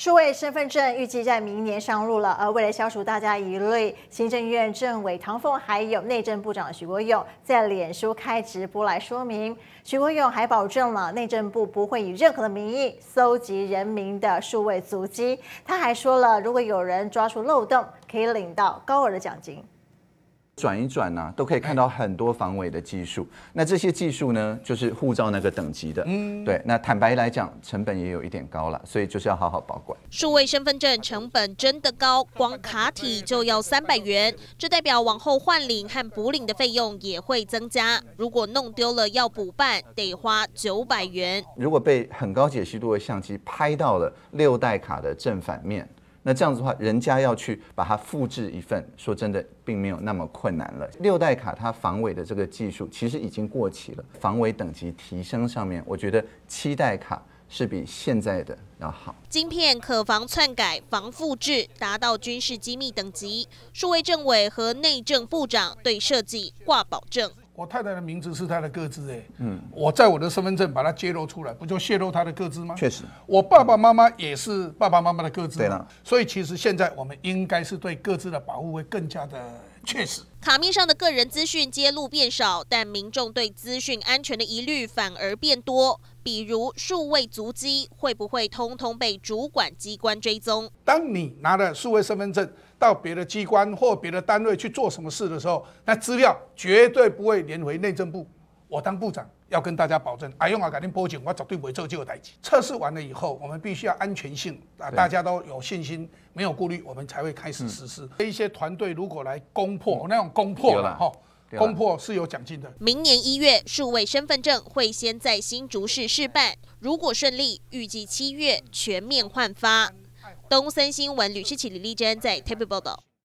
数位身份证预计在明年上路了，而为了消除大家疑虑，行政院政委唐凤还有内政部长徐国勇在脸书开直播来说明。徐国勇还保证了内政部不会以任何的名义搜集人民的数位足迹。他还说了，如果有人抓出漏洞，可以领到高额的奖金。转一转呢，都可以看到很多防伪的技术。那这些技术呢，就是护照那个等级的。嗯，对。那坦白来讲，成本也有一点高了，所以就是要好好保管。数位身份证成本真的高，光卡体就要三百元，这代表往后换领和补领的费用也会增加。如果弄丢了要补办，得花九百元。如果被很高解析度的相机拍到了六代卡的正反面。那这样子的话，人家要去把它复制一份，说真的，并没有那么困难了。六代卡它防伪的这个技术其实已经过期了，防伪等级提升上面，我觉得七代卡是比现在的要好。晶片可防篡改、防复制，达到军事机密等级。数位政委和内政部长对设计挂保证。我太太的名字是她的个资，哎，嗯，我在我的身份证把它揭露出来，不就泄露她的个资吗？确实，我爸爸妈妈也是爸爸妈妈的个资，对了，所以其实现在我们应该是对个资的保护会更加的。确实，卡面上的个人资讯揭露变少，但民众对资讯安全的疑虑反而变多。比如数位足迹会不会通通被主管机关追踪？当你拿了数位身份证到别的机关或别的单位去做什么事的时候，那资料绝对不会连回内政部。我当部长。要跟大家保证，哎用啊赶紧报警，我绝对不会做这种代机测试。完了以后，我们必须要安全性啊，大家都有信心，没有顾虑，我们才会开始实施。这一些团队如果来攻破，那种攻破了哈，攻破是有奖金的。明年一月，数位身份证会先在新竹市试办，如果顺利，预计七月全面换发。东森新闻，吕世启、李丽珍在台北报道。